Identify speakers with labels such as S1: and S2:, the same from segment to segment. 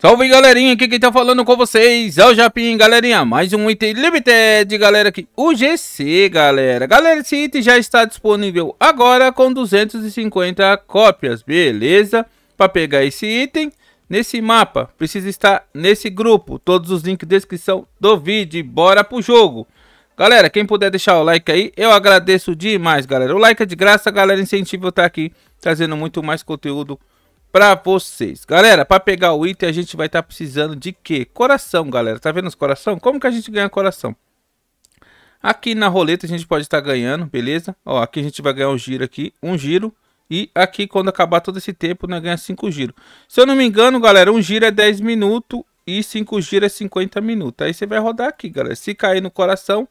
S1: Salve galerinha, aqui quem tá falando com vocês é o Japim, galerinha, mais um item limited, galera, aqui, o GC, galera. Galera, esse item já está disponível agora com 250 cópias, beleza? Para pegar esse item, nesse mapa, precisa estar nesse grupo, todos os links na descrição do vídeo, bora pro jogo. Galera, quem puder deixar o like aí, eu agradeço demais, galera. O like é de graça, galera, incentivo eu tá aqui, trazendo muito mais conteúdo pra vocês. Galera, para pegar o item a gente vai estar tá precisando de quê? Coração, galera. Tá vendo os coração? Como que a gente ganha coração? Aqui na roleta a gente pode estar tá ganhando, beleza? Ó, aqui a gente vai ganhar um giro aqui, um giro. E aqui, quando acabar todo esse tempo, nós né, ganha 5 giros. Se eu não me engano, galera, um giro é 10 minutos e 5 giros é 50 minutos. Aí você vai rodar aqui, galera. Se cair no coração,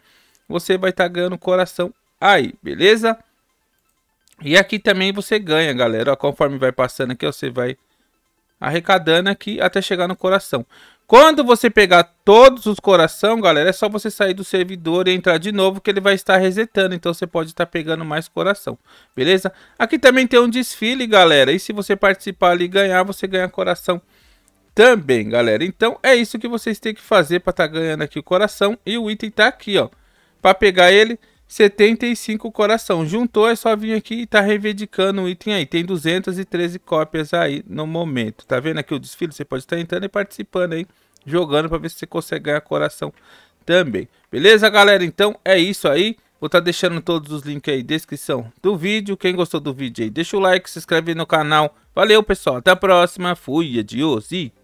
S1: você vai estar tá ganhando coração aí, beleza? E aqui também você ganha, galera. Ó, conforme vai passando aqui, ó, você vai arrecadando aqui até chegar no coração. Quando você pegar todos os coração, galera, é só você sair do servidor e entrar de novo que ele vai estar resetando. Então você pode estar pegando mais coração, beleza? Aqui também tem um desfile, galera. E se você participar ali e ganhar, você ganha coração também, galera. Então é isso que vocês têm que fazer para estar tá ganhando aqui o coração. E o item está aqui, ó. Para pegar ele, 75 coração. Juntou, é só vir aqui e tá reivindicando o item aí. Tem 213 cópias aí no momento. Tá vendo aqui o desfile? Você pode estar entrando e participando aí, jogando para ver se você consegue ganhar coração também. Beleza, galera? Então é isso aí. Vou estar tá deixando todos os links aí, descrição do vídeo. Quem gostou do vídeo aí, deixa o like, se inscreve no canal. Valeu, pessoal. Até a próxima. Fui, adiós e